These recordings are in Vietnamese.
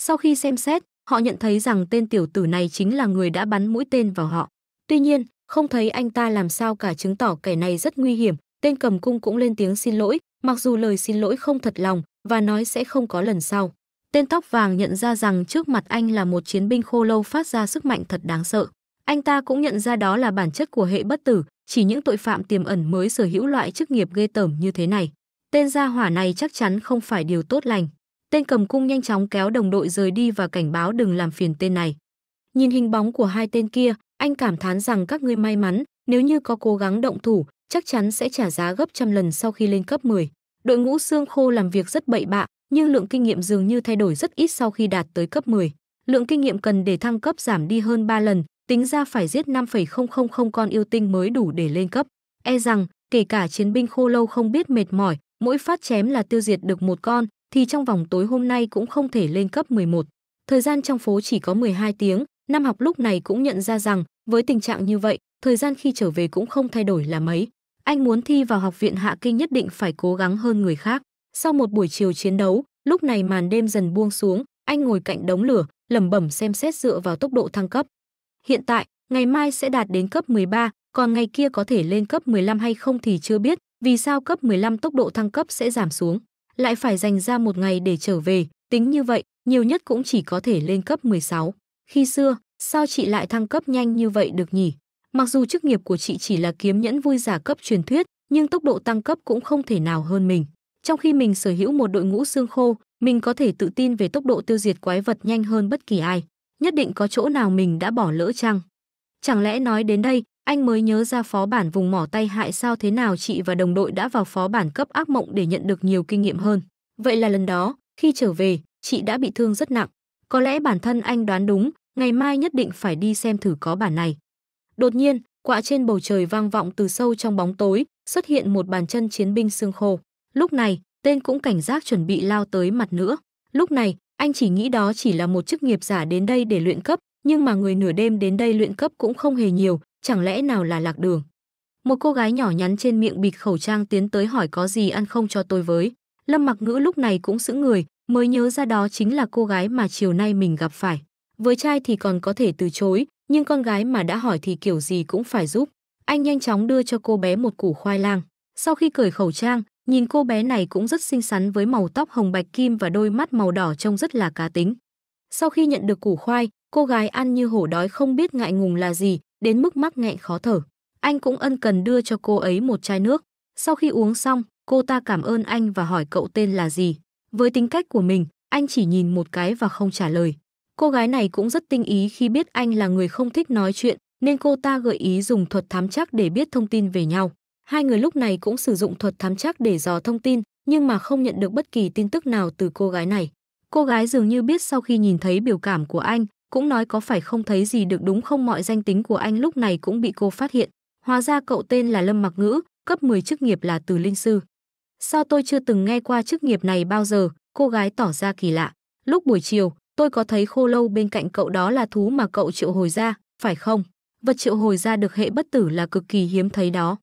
Sau khi xem xét, họ nhận thấy rằng tên tiểu tử này chính là người đã bắn mũi tên vào họ. Tuy nhiên, không thấy anh ta làm sao cả chứng tỏ kẻ này rất nguy hiểm, tên cầm cung cũng lên tiếng xin lỗi, mặc dù lời xin lỗi không thật lòng và nói sẽ không có lần sau. Tên tóc vàng nhận ra rằng trước mặt anh là một chiến binh khô lâu phát ra sức mạnh thật đáng sợ. Anh ta cũng nhận ra đó là bản chất của hệ bất tử, chỉ những tội phạm tiềm ẩn mới sở hữu loại chức nghiệp ghê tởm như thế này. Tên gia hỏa này chắc chắn không phải điều tốt lành. Tên cầm cung nhanh chóng kéo đồng đội rời đi và cảnh báo đừng làm phiền tên này. Nhìn hình bóng của hai tên kia, anh cảm thán rằng các ngươi may mắn, nếu như có cố gắng động thủ, chắc chắn sẽ trả giá gấp trăm lần sau khi lên cấp 10. Đội ngũ xương khô làm việc rất bậy bạ, nhưng lượng kinh nghiệm dường như thay đổi rất ít sau khi đạt tới cấp 10. Lượng kinh nghiệm cần để thăng cấp giảm đi hơn 3 lần, tính ra phải giết 5,000 con yêu tinh mới đủ để lên cấp. E rằng, kể cả chiến binh khô lâu không biết mệt mỏi, mỗi phát chém là tiêu diệt được một con, thì trong vòng tối hôm nay cũng không thể lên cấp 11. Thời gian trong phố chỉ có 12 tiếng, năm học lúc này cũng nhận ra rằng với tình trạng như vậy, thời gian khi trở về cũng không thay đổi là mấy. Anh muốn thi vào học viện Hạ Kinh nhất định phải cố gắng hơn người khác. Sau một buổi chiều chiến đấu, lúc này màn đêm dần buông xuống, anh ngồi cạnh đống lửa, lẩm bẩm xem xét dựa vào tốc độ thăng cấp. Hiện tại, ngày mai sẽ đạt đến cấp 13, còn ngày kia có thể lên cấp 15 hay không thì chưa biết, vì sao cấp 15 tốc độ thăng cấp sẽ giảm xuống lại phải dành ra một ngày để trở về, tính như vậy, nhiều nhất cũng chỉ có thể lên cấp 16. Khi xưa, sao chị lại thăng cấp nhanh như vậy được nhỉ? Mặc dù chức nghiệp của chị chỉ là kiếm nhẫn vui giả cấp truyền thuyết, nhưng tốc độ tăng cấp cũng không thể nào hơn mình. Trong khi mình sở hữu một đội ngũ xương khô, mình có thể tự tin về tốc độ tiêu diệt quái vật nhanh hơn bất kỳ ai. Nhất định có chỗ nào mình đã bỏ lỡ chăng? Chẳng lẽ nói đến đây, anh mới nhớ ra phó bản vùng mỏ tay hại sao thế nào chị và đồng đội đã vào phó bản cấp ác mộng để nhận được nhiều kinh nghiệm hơn. Vậy là lần đó, khi trở về, chị đã bị thương rất nặng. Có lẽ bản thân anh đoán đúng, ngày mai nhất định phải đi xem thử có bản này. Đột nhiên, quạ trên bầu trời vang vọng từ sâu trong bóng tối, xuất hiện một bàn chân chiến binh xương khô. Lúc này, tên cũng cảnh giác chuẩn bị lao tới mặt nữa. Lúc này, anh chỉ nghĩ đó chỉ là một chức nghiệp giả đến đây để luyện cấp, nhưng mà người nửa đêm đến đây luyện cấp cũng không hề nhiều, chẳng lẽ nào là lạc đường. Một cô gái nhỏ nhắn trên miệng bịt khẩu trang tiến tới hỏi có gì ăn không cho tôi với. Lâm mặc ngữ lúc này cũng sững người, mới nhớ ra đó chính là cô gái mà chiều nay mình gặp phải. Với trai thì còn có thể từ chối, nhưng con gái mà đã hỏi thì kiểu gì cũng phải giúp. Anh nhanh chóng đưa cho cô bé một củ khoai lang. Sau khi cởi khẩu trang, nhìn cô bé này cũng rất xinh xắn với màu tóc hồng bạch kim và đôi mắt màu đỏ trông rất là cá tính. Sau khi nhận được củ khoai, cô gái ăn như hổ đói không biết ngại ngùng là gì, đến mức mắc nghẹn khó thở. Anh cũng ân cần đưa cho cô ấy một chai nước. Sau khi uống xong, cô ta cảm ơn anh và hỏi cậu tên là gì. Với tính cách của mình, anh chỉ nhìn một cái và không trả lời. Cô gái này cũng rất tinh ý khi biết anh là người không thích nói chuyện, nên cô ta gợi ý dùng thuật thám chắc để biết thông tin về nhau. Hai người lúc này cũng sử dụng thuật thám chắc để dò thông tin, nhưng mà không nhận được bất kỳ tin tức nào từ cô gái này. Cô gái dường như biết sau khi nhìn thấy biểu cảm của anh, cũng nói có phải không thấy gì được đúng không mọi danh tính của anh lúc này cũng bị cô phát hiện. Hóa ra cậu tên là Lâm Mặc Ngữ, cấp 10 chức nghiệp là từ linh sư. Sao tôi chưa từng nghe qua chức nghiệp này bao giờ, cô gái tỏ ra kỳ lạ. Lúc buổi chiều, tôi có thấy khô lâu bên cạnh cậu đó là thú mà cậu triệu hồi ra, phải không? Vật triệu hồi ra được hệ bất tử là cực kỳ hiếm thấy đó.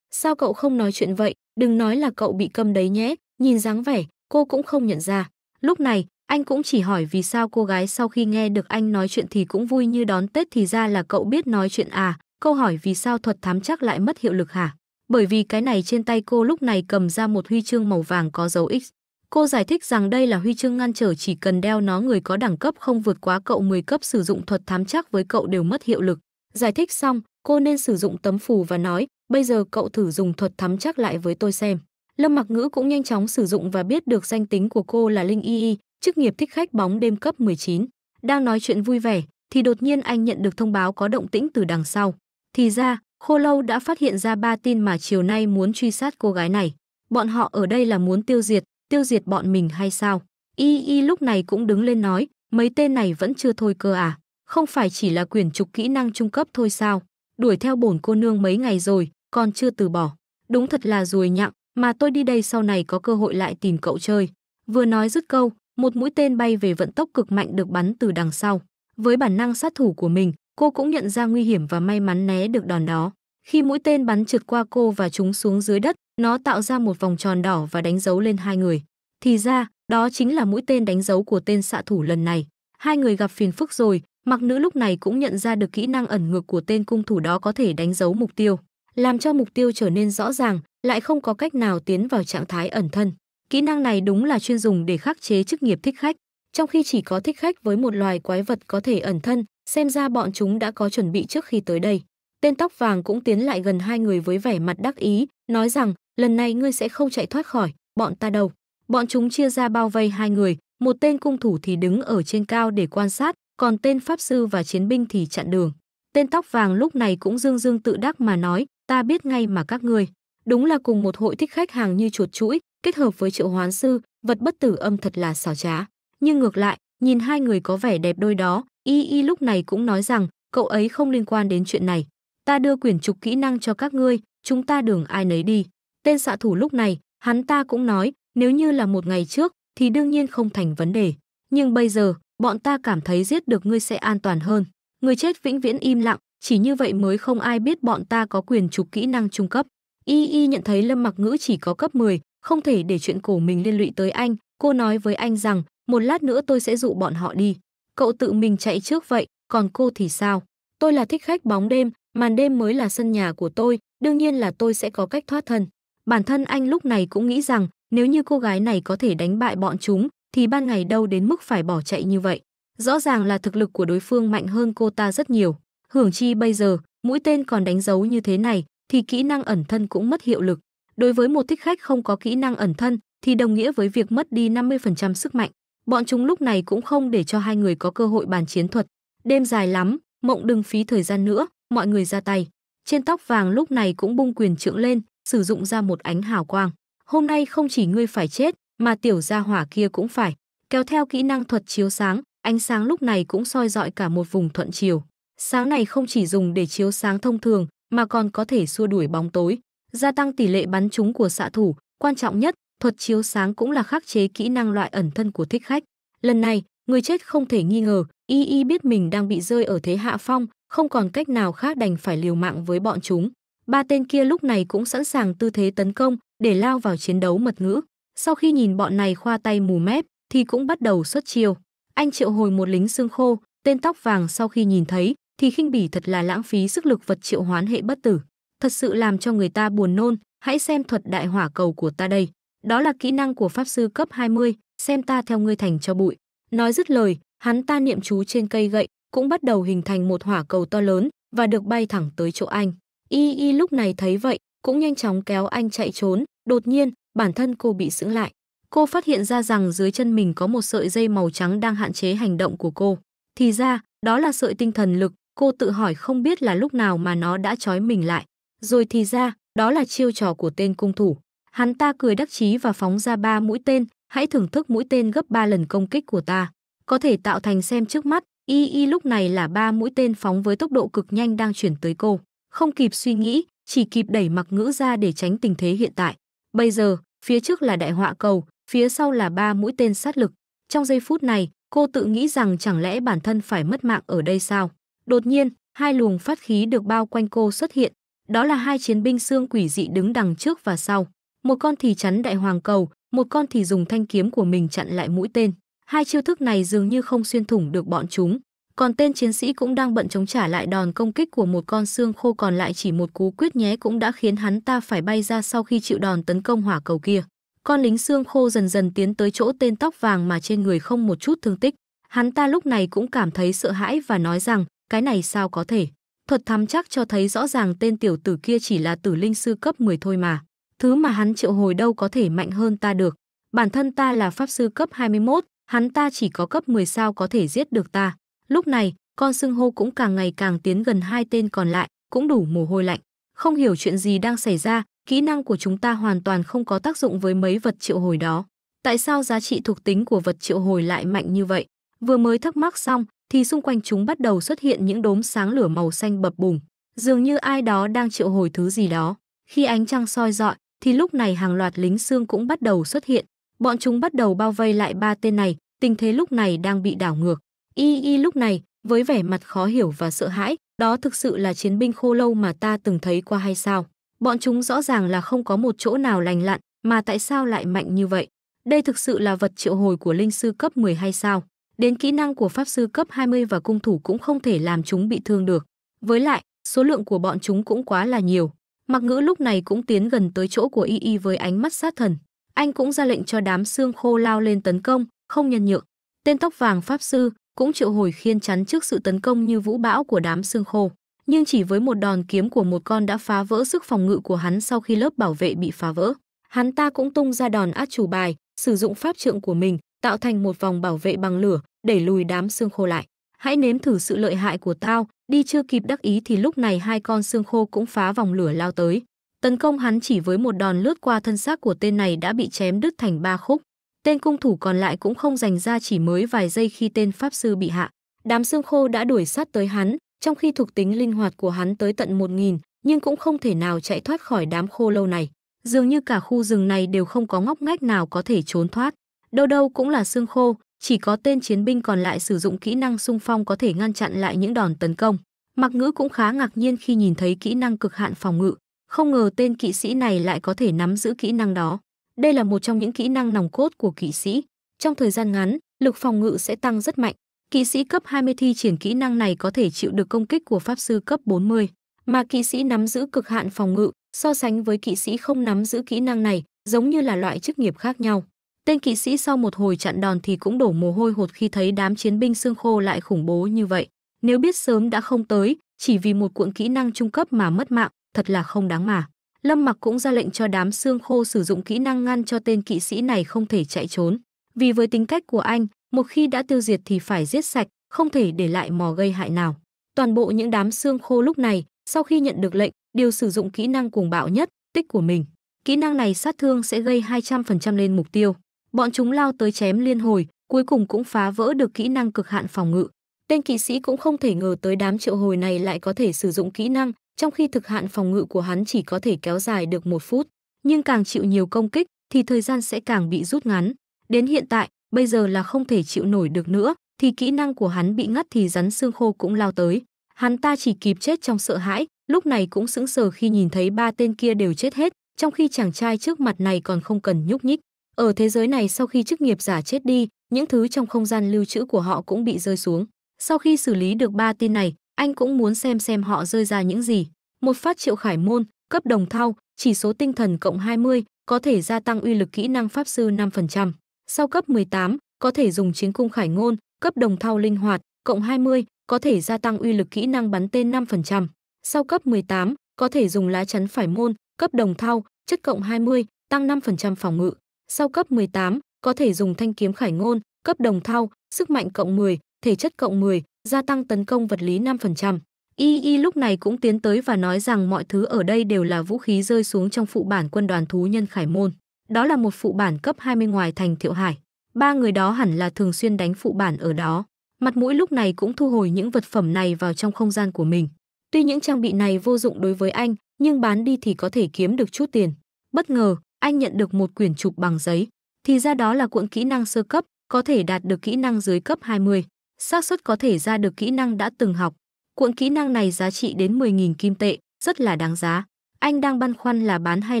Sao cậu không nói chuyện vậy, đừng nói là cậu bị câm đấy nhé, nhìn dáng vẻ, cô cũng không nhận ra. Lúc này, anh cũng chỉ hỏi vì sao cô gái sau khi nghe được anh nói chuyện thì cũng vui như đón Tết thì ra là cậu biết nói chuyện à, câu hỏi vì sao thuật thám chắc lại mất hiệu lực hả? Bởi vì cái này trên tay cô lúc này cầm ra một huy chương màu vàng có dấu X. Cô giải thích rằng đây là huy chương ngăn trở chỉ cần đeo nó người có đẳng cấp không vượt quá cậu 10 cấp sử dụng thuật thám chắc với cậu đều mất hiệu lực. Giải thích xong, cô nên sử dụng tấm phù và nói, bây giờ cậu thử dùng thuật thám chắc lại với tôi xem. Lâm Mặc Ngữ cũng nhanh chóng sử dụng và biết được danh tính của cô là Linh Y Y, chức nghiệp thích khách bóng đêm cấp 19. Đang nói chuyện vui vẻ, thì đột nhiên anh nhận được thông báo có động tĩnh từ đằng sau. Thì ra, Khô Lâu đã phát hiện ra ba tin mà chiều nay muốn truy sát cô gái này. Bọn họ ở đây là muốn tiêu diệt, tiêu diệt bọn mình hay sao? Y Y lúc này cũng đứng lên nói, mấy tên này vẫn chưa thôi cơ à? Không phải chỉ là quyển trục kỹ năng trung cấp thôi sao? Đuổi theo bổn cô nương mấy ngày rồi, còn chưa từ bỏ. Đúng thật là ruồi nhặng, mà tôi đi đây sau này có cơ hội lại tìm cậu chơi. Vừa nói dứt câu, một mũi tên bay về vận tốc cực mạnh được bắn từ đằng sau. Với bản năng sát thủ của mình, cô cũng nhận ra nguy hiểm và may mắn né được đòn đó. Khi mũi tên bắn trượt qua cô và chúng xuống dưới đất, nó tạo ra một vòng tròn đỏ và đánh dấu lên hai người. Thì ra, đó chính là mũi tên đánh dấu của tên xạ thủ lần này. Hai người gặp phiền phức rồi, mặc nữ lúc này cũng nhận ra được kỹ năng ẩn ngược của tên cung thủ đó có thể đánh dấu mục tiêu, làm cho mục tiêu trở nên rõ ràng, lại không có cách nào tiến vào trạng thái ẩn thân. Kỹ năng này đúng là chuyên dùng để khắc chế chức nghiệp thích khách, trong khi chỉ có thích khách với một loài quái vật có thể ẩn thân, xem ra bọn chúng đã có chuẩn bị trước khi tới đây. Tên tóc vàng cũng tiến lại gần hai người với vẻ mặt đắc ý, nói rằng, lần này ngươi sẽ không chạy thoát khỏi, bọn ta đâu. Bọn chúng chia ra bao vây hai người, một tên cung thủ thì đứng ở trên cao để quan sát, còn tên pháp sư và chiến binh thì chặn đường. Tên tóc vàng lúc này cũng dương dương tự đắc mà nói, ta biết ngay mà các ngươi. Đúng là cùng một hội thích khách hàng như chuột chuỗi, kết hợp với triệu hoán sư, vật bất tử âm thật là xảo trá. Nhưng ngược lại, nhìn hai người có vẻ đẹp đôi đó, Y Y lúc này cũng nói rằng cậu ấy không liên quan đến chuyện này. Ta đưa quyển trục kỹ năng cho các ngươi, chúng ta đường ai nấy đi. Tên xạ thủ lúc này, hắn ta cũng nói, nếu như là một ngày trước thì đương nhiên không thành vấn đề. Nhưng bây giờ, bọn ta cảm thấy giết được ngươi sẽ an toàn hơn. Người chết vĩnh viễn im lặng, chỉ như vậy mới không ai biết bọn ta có quyền trục kỹ năng trung cấp. Y Y nhận thấy Lâm Mặc Ngữ chỉ có cấp 10, không thể để chuyện cổ mình liên lụy tới anh, cô nói với anh rằng một lát nữa tôi sẽ dụ bọn họ đi. Cậu tự mình chạy trước vậy, còn cô thì sao? Tôi là thích khách bóng đêm, màn đêm mới là sân nhà của tôi, đương nhiên là tôi sẽ có cách thoát thân. Bản thân anh lúc này cũng nghĩ rằng nếu như cô gái này có thể đánh bại bọn chúng thì ban ngày đâu đến mức phải bỏ chạy như vậy. Rõ ràng là thực lực của đối phương mạnh hơn cô ta rất nhiều. Hưởng chi bây giờ, mũi tên còn đánh dấu như thế này thì kỹ năng ẩn thân cũng mất hiệu lực. Đối với một thích khách không có kỹ năng ẩn thân thì đồng nghĩa với việc mất đi 50% sức mạnh. Bọn chúng lúc này cũng không để cho hai người có cơ hội bàn chiến thuật. Đêm dài lắm, mộng đừng phí thời gian nữa, mọi người ra tay. Trên tóc vàng lúc này cũng bung quyền trưởng lên, sử dụng ra một ánh hào quang. Hôm nay không chỉ ngươi phải chết, mà tiểu gia hỏa kia cũng phải. Kéo theo kỹ năng thuật chiếu sáng, ánh sáng lúc này cũng soi dọi cả một vùng thuận chiều. Sáng này không chỉ dùng để chiếu sáng thông thường, mà còn có thể xua đuổi bóng tối gia tăng tỷ lệ bắn trúng của xạ thủ, quan trọng nhất, thuật chiếu sáng cũng là khắc chế kỹ năng loại ẩn thân của thích khách. Lần này, người chết không thể nghi ngờ, y y biết mình đang bị rơi ở thế hạ phong, không còn cách nào khác đành phải liều mạng với bọn chúng. Ba tên kia lúc này cũng sẵn sàng tư thế tấn công để lao vào chiến đấu mật ngữ. Sau khi nhìn bọn này khoa tay mù mép thì cũng bắt đầu xuất chiêu. Anh triệu hồi một lính xương khô, tên tóc vàng sau khi nhìn thấy thì khinh bỉ thật là lãng phí sức lực vật triệu hoán hệ bất tử thật sự làm cho người ta buồn nôn, hãy xem thuật đại hỏa cầu của ta đây. Đó là kỹ năng của Pháp Sư cấp 20, xem ta theo ngươi thành cho bụi. Nói dứt lời, hắn ta niệm chú trên cây gậy, cũng bắt đầu hình thành một hỏa cầu to lớn và được bay thẳng tới chỗ anh. Y Y lúc này thấy vậy, cũng nhanh chóng kéo anh chạy trốn, đột nhiên, bản thân cô bị sững lại. Cô phát hiện ra rằng dưới chân mình có một sợi dây màu trắng đang hạn chế hành động của cô. Thì ra, đó là sợi tinh thần lực, cô tự hỏi không biết là lúc nào mà nó đã trói mình lại. Rồi thì ra, đó là chiêu trò của tên cung thủ. Hắn ta cười đắc chí và phóng ra ba mũi tên, hãy thưởng thức mũi tên gấp 3 lần công kích của ta. Có thể tạo thành xem trước mắt, y y lúc này là ba mũi tên phóng với tốc độ cực nhanh đang chuyển tới cô. Không kịp suy nghĩ, chỉ kịp đẩy mặc ngữ ra để tránh tình thế hiện tại. Bây giờ, phía trước là đại họa cầu, phía sau là ba mũi tên sát lực. Trong giây phút này, cô tự nghĩ rằng chẳng lẽ bản thân phải mất mạng ở đây sao? Đột nhiên, hai luồng phát khí được bao quanh cô xuất hiện, đó là hai chiến binh xương quỷ dị đứng đằng trước và sau. Một con thì chắn đại hoàng cầu, một con thì dùng thanh kiếm của mình chặn lại mũi tên. Hai chiêu thức này dường như không xuyên thủng được bọn chúng. Còn tên chiến sĩ cũng đang bận chống trả lại đòn công kích của một con xương khô còn lại chỉ một cú quyết nhé cũng đã khiến hắn ta phải bay ra sau khi chịu đòn tấn công hỏa cầu kia. Con lính xương khô dần dần tiến tới chỗ tên tóc vàng mà trên người không một chút thương tích. Hắn ta lúc này cũng cảm thấy sợ hãi và nói rằng, cái này sao có thể. Thuật thám chắc cho thấy rõ ràng tên tiểu tử kia chỉ là tử linh sư cấp 10 thôi mà. Thứ mà hắn triệu hồi đâu có thể mạnh hơn ta được. Bản thân ta là pháp sư cấp 21, hắn ta chỉ có cấp 10 sao có thể giết được ta. Lúc này, con xưng hô cũng càng ngày càng tiến gần hai tên còn lại, cũng đủ mồ hôi lạnh. Không hiểu chuyện gì đang xảy ra, kỹ năng của chúng ta hoàn toàn không có tác dụng với mấy vật triệu hồi đó. Tại sao giá trị thuộc tính của vật triệu hồi lại mạnh như vậy? Vừa mới thắc mắc xong, thì xung quanh chúng bắt đầu xuất hiện những đốm sáng lửa màu xanh bập bùng, dường như ai đó đang triệu hồi thứ gì đó. Khi ánh trăng soi dọi, thì lúc này hàng loạt lính xương cũng bắt đầu xuất hiện. Bọn chúng bắt đầu bao vây lại ba tên này, tình thế lúc này đang bị đảo ngược. Y Y lúc này, với vẻ mặt khó hiểu và sợ hãi, đó thực sự là chiến binh khô lâu mà ta từng thấy qua hay sao? Bọn chúng rõ ràng là không có một chỗ nào lành lặn, mà tại sao lại mạnh như vậy? Đây thực sự là vật triệu hồi của linh sư cấp 10 hay sao? Đến kỹ năng của pháp sư cấp 20 và cung thủ cũng không thể làm chúng bị thương được. Với lại, số lượng của bọn chúng cũng quá là nhiều. Mặc ngữ lúc này cũng tiến gần tới chỗ của Y Y với ánh mắt sát thần. Anh cũng ra lệnh cho đám xương khô lao lên tấn công, không nhân nhượng. Tên tóc vàng pháp sư cũng triệu hồi khiên chắn trước sự tấn công như vũ bão của đám xương khô. Nhưng chỉ với một đòn kiếm của một con đã phá vỡ sức phòng ngự của hắn sau khi lớp bảo vệ bị phá vỡ. Hắn ta cũng tung ra đòn át chủ bài, sử dụng pháp trượng của mình, tạo thành một vòng bảo vệ bằng lửa, đẩy lùi đám xương khô lại. Hãy nếm thử sự lợi hại của tao, đi chưa kịp đắc ý thì lúc này hai con xương khô cũng phá vòng lửa lao tới. Tấn công hắn chỉ với một đòn lướt qua thân xác của tên này đã bị chém đứt thành ba khúc. Tên cung thủ còn lại cũng không dành ra chỉ mới vài giây khi tên pháp sư bị hạ. Đám xương khô đã đuổi sát tới hắn, trong khi thuộc tính linh hoạt của hắn tới tận 1000, nhưng cũng không thể nào chạy thoát khỏi đám khô lâu này. Dường như cả khu rừng này đều không có ngóc ngách nào có thể trốn thoát đâu đâu cũng là xương khô, chỉ có tên chiến binh còn lại sử dụng kỹ năng xung phong có thể ngăn chặn lại những đòn tấn công. Mặc ngữ cũng khá ngạc nhiên khi nhìn thấy kỹ năng cực hạn phòng ngự, không ngờ tên kỵ sĩ này lại có thể nắm giữ kỹ năng đó. Đây là một trong những kỹ năng nòng cốt của kỵ sĩ. Trong thời gian ngắn, lực phòng ngự sẽ tăng rất mạnh. Kỵ sĩ cấp 20 thi triển kỹ năng này có thể chịu được công kích của pháp sư cấp 40, mà kỵ sĩ nắm giữ cực hạn phòng ngự so sánh với kỵ sĩ không nắm giữ kỹ năng này, giống như là loại chức nghiệp khác nhau. Tên kỵ sĩ sau một hồi chặn đòn thì cũng đổ mồ hôi hột khi thấy đám chiến binh xương khô lại khủng bố như vậy. Nếu biết sớm đã không tới, chỉ vì một cuộn kỹ năng trung cấp mà mất mạng, thật là không đáng mà. Lâm Mặc cũng ra lệnh cho đám xương khô sử dụng kỹ năng ngăn cho tên kỵ sĩ này không thể chạy trốn. Vì với tính cách của anh, một khi đã tiêu diệt thì phải giết sạch, không thể để lại mò gây hại nào. Toàn bộ những đám xương khô lúc này, sau khi nhận được lệnh, đều sử dụng kỹ năng cuồng bạo nhất, tích của mình. Kỹ năng này sát thương sẽ gây 200% lên mục tiêu. Bọn chúng lao tới chém liên hồi, cuối cùng cũng phá vỡ được kỹ năng cực hạn phòng ngự. Tên kỵ sĩ cũng không thể ngờ tới đám triệu hồi này lại có thể sử dụng kỹ năng, trong khi thực hạn phòng ngự của hắn chỉ có thể kéo dài được một phút. Nhưng càng chịu nhiều công kích thì thời gian sẽ càng bị rút ngắn. Đến hiện tại, bây giờ là không thể chịu nổi được nữa, thì kỹ năng của hắn bị ngắt thì rắn xương khô cũng lao tới. Hắn ta chỉ kịp chết trong sợ hãi, lúc này cũng sững sờ khi nhìn thấy ba tên kia đều chết hết, trong khi chàng trai trước mặt này còn không cần nhúc nhích. Ở thế giới này sau khi chức nghiệp giả chết đi, những thứ trong không gian lưu trữ của họ cũng bị rơi xuống. Sau khi xử lý được ba tin này, anh cũng muốn xem xem họ rơi ra những gì. Một phát triệu khải môn, cấp đồng thao chỉ số tinh thần cộng 20, có thể gia tăng uy lực kỹ năng pháp sư 5%. Sau cấp 18, có thể dùng chiến cung khải ngôn, cấp đồng thao linh hoạt, cộng 20, có thể gia tăng uy lực kỹ năng bắn tên 5%. Sau cấp 18, có thể dùng lá chắn phải môn, cấp đồng thao chất cộng 20, tăng 5% phòng ngự. Sau cấp 18, có thể dùng thanh kiếm khải ngôn, cấp đồng thao sức mạnh cộng 10, thể chất cộng 10, gia tăng tấn công vật lý 5%. Y Y lúc này cũng tiến tới và nói rằng mọi thứ ở đây đều là vũ khí rơi xuống trong phụ bản quân đoàn thú nhân Khải Môn. Đó là một phụ bản cấp 20 ngoài thành Thiệu Hải. Ba người đó hẳn là thường xuyên đánh phụ bản ở đó. Mặt mũi lúc này cũng thu hồi những vật phẩm này vào trong không gian của mình. Tuy những trang bị này vô dụng đối với anh, nhưng bán đi thì có thể kiếm được chút tiền. Bất ngờ, anh nhận được một quyển trục bằng giấy, thì ra đó là cuộn kỹ năng sơ cấp, có thể đạt được kỹ năng dưới cấp 20, xác suất có thể ra được kỹ năng đã từng học. Cuộn kỹ năng này giá trị đến 10.000 kim tệ, rất là đáng giá. Anh đang băn khoăn là bán hay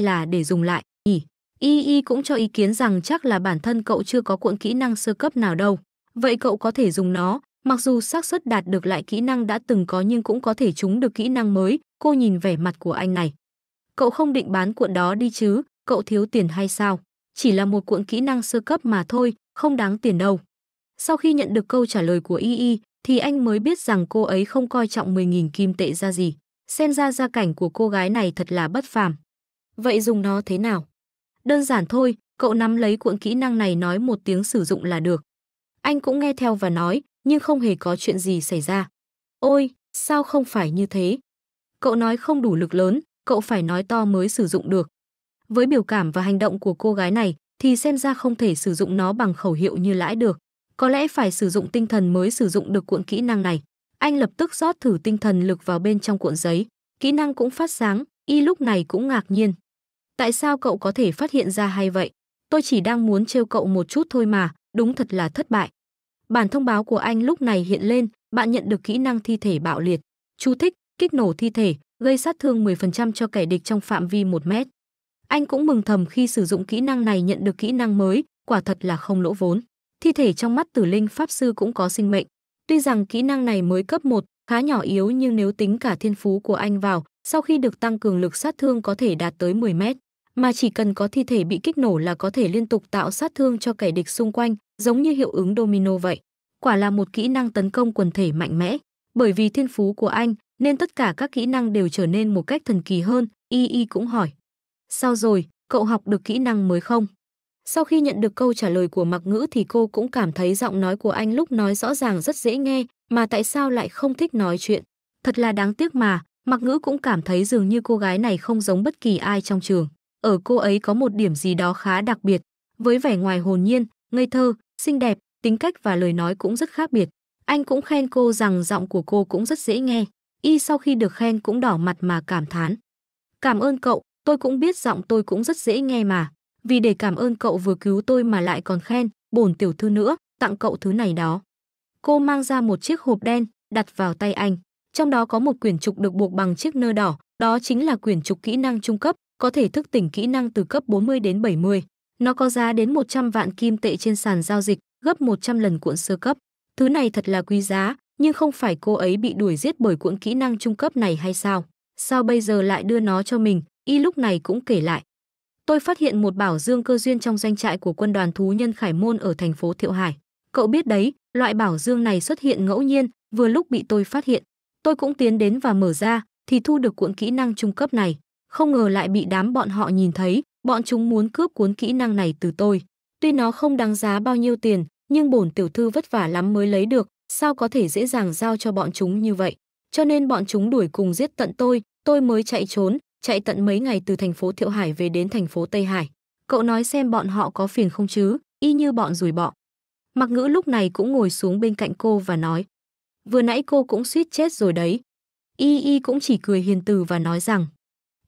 là để dùng lại, nhỉ? Y Y cũng cho ý kiến rằng chắc là bản thân cậu chưa có cuộn kỹ năng sơ cấp nào đâu. Vậy cậu có thể dùng nó, mặc dù xác suất đạt được lại kỹ năng đã từng có nhưng cũng có thể trúng được kỹ năng mới, cô nhìn vẻ mặt của anh này. Cậu không định bán cuộn đó đi chứ, cậu thiếu tiền hay sao? Chỉ là một cuộn kỹ năng sơ cấp mà thôi, không đáng tiền đâu. Sau khi nhận được câu trả lời của Y Y, thì anh mới biết rằng cô ấy không coi trọng 10.000 kim tệ ra gì. Xem ra gia cảnh của cô gái này thật là bất phàm. Vậy dùng nó thế nào? Đơn giản thôi, cậu nắm lấy cuộn kỹ năng này nói một tiếng sử dụng là được. Anh cũng nghe theo và nói, nhưng không hề có chuyện gì xảy ra. Ôi, sao không phải như thế? Cậu nói không đủ lực lớn, cậu phải nói to mới sử dụng được. Với biểu cảm và hành động của cô gái này thì xem ra không thể sử dụng nó bằng khẩu hiệu như lãi được. Có lẽ phải sử dụng tinh thần mới sử dụng được cuộn kỹ năng này. Anh lập tức rót thử tinh thần lực vào bên trong cuộn giấy. Kỹ năng cũng phát sáng, y lúc này cũng ngạc nhiên. Tại sao cậu có thể phát hiện ra hay vậy? Tôi chỉ đang muốn trêu cậu một chút thôi mà, đúng thật là thất bại. Bản thông báo của anh lúc này hiện lên, bạn nhận được kỹ năng thi thể bạo liệt. Chú thích, kích nổ thi thể, gây sát thương 10% cho kẻ địch trong phạm vi 1 mét. Anh cũng mừng thầm khi sử dụng kỹ năng này nhận được kỹ năng mới, quả thật là không lỗ vốn. Thi thể trong mắt Tử Linh pháp sư cũng có sinh mệnh. Tuy rằng kỹ năng này mới cấp 1, khá nhỏ yếu nhưng nếu tính cả thiên phú của anh vào, sau khi được tăng cường lực sát thương có thể đạt tới 10 mét, mà chỉ cần có thi thể bị kích nổ là có thể liên tục tạo sát thương cho kẻ địch xung quanh, giống như hiệu ứng domino vậy. Quả là một kỹ năng tấn công quần thể mạnh mẽ, bởi vì thiên phú của anh nên tất cả các kỹ năng đều trở nên một cách thần kỳ hơn, y y cũng hỏi, Sao rồi, cậu học được kỹ năng mới không? Sau khi nhận được câu trả lời của Mặc Ngữ thì cô cũng cảm thấy giọng nói của anh lúc nói rõ ràng rất dễ nghe, mà tại sao lại không thích nói chuyện? Thật là đáng tiếc mà, Mặc Ngữ cũng cảm thấy dường như cô gái này không giống bất kỳ ai trong trường. Ở cô ấy có một điểm gì đó khá đặc biệt, với vẻ ngoài hồn nhiên, ngây thơ, xinh đẹp, tính cách và lời nói cũng rất khác biệt. Anh cũng khen cô rằng giọng của cô cũng rất dễ nghe. Y sau khi được khen cũng đỏ mặt mà cảm thán. Cảm ơn cậu, Tôi cũng biết giọng tôi cũng rất dễ nghe mà. Vì để cảm ơn cậu vừa cứu tôi mà lại còn khen, bổn tiểu thư nữa, tặng cậu thứ này đó. Cô mang ra một chiếc hộp đen, đặt vào tay anh. Trong đó có một quyển trục được buộc bằng chiếc nơ đỏ, đó chính là quyển trục kỹ năng trung cấp, có thể thức tỉnh kỹ năng từ cấp 40 đến 70. Nó có giá đến 100 vạn kim tệ trên sàn giao dịch, gấp 100 lần cuộn sơ cấp. Thứ này thật là quý giá, nhưng không phải cô ấy bị đuổi giết bởi cuộn kỹ năng trung cấp này hay sao? Sao bây giờ lại đưa nó cho mình, y lúc này cũng kể lại. Tôi phát hiện một bảo dương cơ duyên trong doanh trại của quân đoàn thú nhân Khải Môn ở thành phố Thiệu Hải. Cậu biết đấy, loại bảo dương này xuất hiện ngẫu nhiên, vừa lúc bị tôi phát hiện. Tôi cũng tiến đến và mở ra, thì thu được cuộn kỹ năng trung cấp này. Không ngờ lại bị đám bọn họ nhìn thấy, bọn chúng muốn cướp cuốn kỹ năng này từ tôi. Tuy nó không đáng giá bao nhiêu tiền, nhưng bổn tiểu thư vất vả lắm mới lấy được, sao có thể dễ dàng giao cho bọn chúng như vậy. Cho nên bọn chúng đuổi cùng giết tận tôi, tôi mới chạy trốn, chạy tận mấy ngày từ thành phố Thiệu Hải về đến thành phố Tây Hải. Cậu nói xem bọn họ có phiền không chứ, y như bọn rủi bọ. Mặc ngữ lúc này cũng ngồi xuống bên cạnh cô và nói. Vừa nãy cô cũng suýt chết rồi đấy. Y y cũng chỉ cười hiền từ và nói rằng.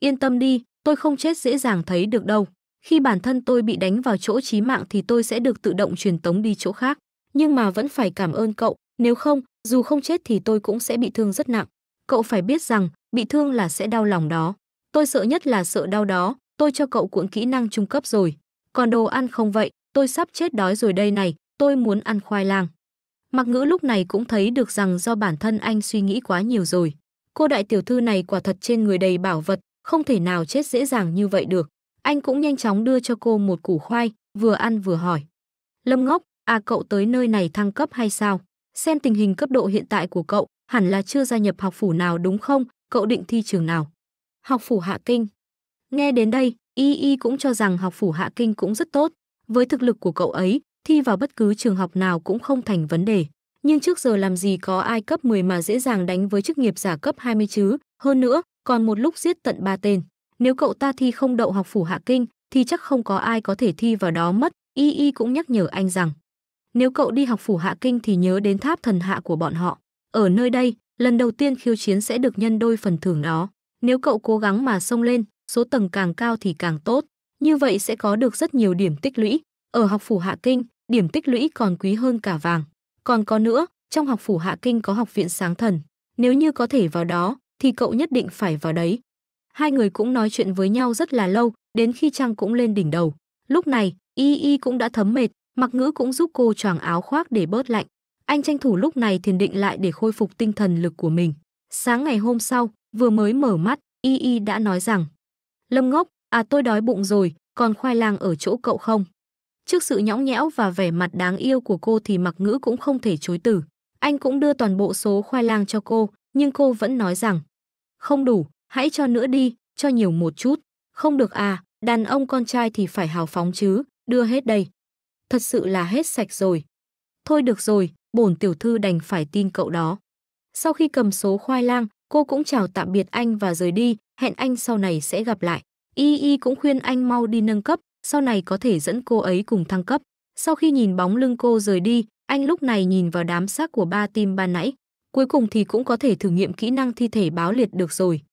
Yên tâm đi, tôi không chết dễ dàng thấy được đâu. Khi bản thân tôi bị đánh vào chỗ chí mạng thì tôi sẽ được tự động truyền tống đi chỗ khác. Nhưng mà vẫn phải cảm ơn cậu, nếu không, dù không chết thì tôi cũng sẽ bị thương rất nặng. Cậu phải biết rằng, bị thương là sẽ đau lòng đó. Tôi sợ nhất là sợ đau đó, tôi cho cậu cuộn kỹ năng trung cấp rồi. Còn đồ ăn không vậy, tôi sắp chết đói rồi đây này, tôi muốn ăn khoai lang. Mặc ngữ lúc này cũng thấy được rằng do bản thân anh suy nghĩ quá nhiều rồi. Cô đại tiểu thư này quả thật trên người đầy bảo vật, không thể nào chết dễ dàng như vậy được. Anh cũng nhanh chóng đưa cho cô một củ khoai, vừa ăn vừa hỏi. Lâm ngốc, à cậu tới nơi này thăng cấp hay sao? Xem tình hình cấp độ hiện tại của cậu, hẳn là chưa gia nhập học phủ nào đúng không? Cậu định thi trường nào? Học phủ Hạ Kinh Nghe đến đây, Y Y cũng cho rằng học phủ Hạ Kinh cũng rất tốt. Với thực lực của cậu ấy, thi vào bất cứ trường học nào cũng không thành vấn đề. Nhưng trước giờ làm gì có ai cấp 10 mà dễ dàng đánh với chức nghiệp giả cấp 20 chứ, hơn nữa, còn một lúc giết tận ba tên. Nếu cậu ta thi không đậu học phủ Hạ Kinh, thì chắc không có ai có thể thi vào đó mất. Y Y cũng nhắc nhở anh rằng, nếu cậu đi học phủ Hạ Kinh thì nhớ đến tháp thần hạ của bọn họ. Ở nơi đây, lần đầu tiên khiêu chiến sẽ được nhân đôi phần thưởng đó. Nếu cậu cố gắng mà xông lên, số tầng càng cao thì càng tốt, như vậy sẽ có được rất nhiều điểm tích lũy. Ở học phủ Hạ Kinh, điểm tích lũy còn quý hơn cả vàng. Còn có nữa, trong học phủ Hạ Kinh có học viện sáng thần, nếu như có thể vào đó thì cậu nhất định phải vào đấy. Hai người cũng nói chuyện với nhau rất là lâu, đến khi trăng cũng lên đỉnh đầu. Lúc này, Y Y cũng đã thấm mệt, Mặc Ngữ cũng giúp cô choàng áo khoác để bớt lạnh. Anh tranh thủ lúc này thiền định lại để khôi phục tinh thần lực của mình. Sáng ngày hôm sau, Vừa mới mở mắt, Y Y đã nói rằng Lâm ngốc, à tôi đói bụng rồi, còn khoai lang ở chỗ cậu không? Trước sự nhõng nhẽo và vẻ mặt đáng yêu của cô thì mặc ngữ cũng không thể chối từ. Anh cũng đưa toàn bộ số khoai lang cho cô, nhưng cô vẫn nói rằng Không đủ, hãy cho nữa đi, cho nhiều một chút. Không được à, đàn ông con trai thì phải hào phóng chứ, đưa hết đây. Thật sự là hết sạch rồi. Thôi được rồi, bổn tiểu thư đành phải tin cậu đó. Sau khi cầm số khoai lang, Cô cũng chào tạm biệt anh và rời đi, hẹn anh sau này sẽ gặp lại. Y Y cũng khuyên anh mau đi nâng cấp, sau này có thể dẫn cô ấy cùng thăng cấp. Sau khi nhìn bóng lưng cô rời đi, anh lúc này nhìn vào đám xác của ba tim ban nãy. Cuối cùng thì cũng có thể thử nghiệm kỹ năng thi thể báo liệt được rồi.